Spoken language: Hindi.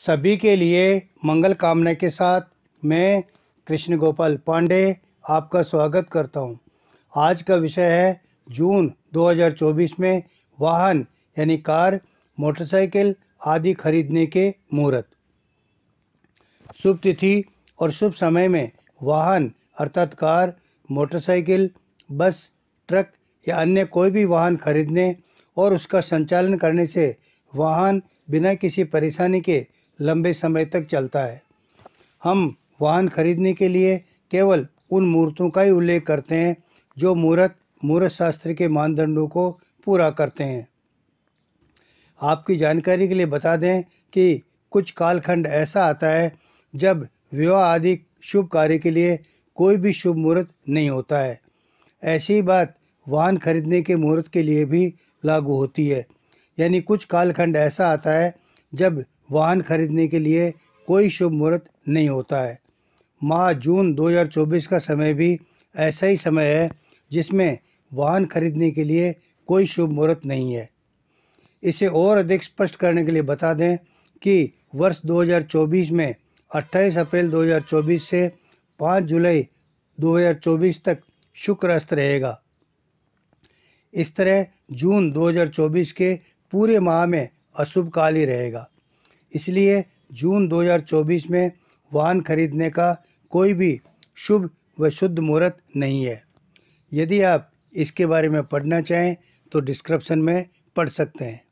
सभी के लिए मंगल कामना के साथ मैं कृष्ण गोपाल पांडे आपका स्वागत करता हूं। आज का विषय है जून 2024 में वाहन यानी कार मोटरसाइकिल आदि खरीदने के मुहूर्त शुभ तिथि और शुभ समय में वाहन अर्थात कार मोटरसाइकिल बस ट्रक या अन्य कोई भी वाहन खरीदने और उसका संचालन करने से वाहन बिना किसी परेशानी के लंबे समय तक चलता है हम वाहन खरीदने के लिए केवल उन मूर्तों का ही उल्लेख करते हैं जो मूर्त मूर्त शास्त्र के मानदंडों को पूरा करते हैं आपकी जानकारी के लिए बता दें कि कुछ कालखंड ऐसा आता है जब विवाह आदि शुभ कार्य के लिए कोई भी शुभ मुहूर्त नहीं होता है ऐसी बात वाहन खरीदने के मुहूर्त के लिए भी लागू होती है यानी कुछ कालखंड ऐसा आता है जब वाहन खरीदने के लिए कोई शुभ मुहूर्त नहीं होता है माह जून 2024 का समय भी ऐसा ही समय है जिसमें वाहन खरीदने के लिए कोई शुभ मुहूर्त नहीं है इसे और अधिक स्पष्ट करने के लिए बता दें कि वर्ष 2024 में 28 अप्रैल 2024 से 5 जुलाई 2024 तक शुक्र अस्त रहेगा इस तरह जून 2024 के पूरे माह में अशुभ काल ही रहेगा इसलिए जून 2024 में वाहन खरीदने का कोई भी शुभ व शुद्ध मुहूर्त नहीं है यदि आप इसके बारे में पढ़ना चाहें तो डिस्क्रिप्शन में पढ़ सकते हैं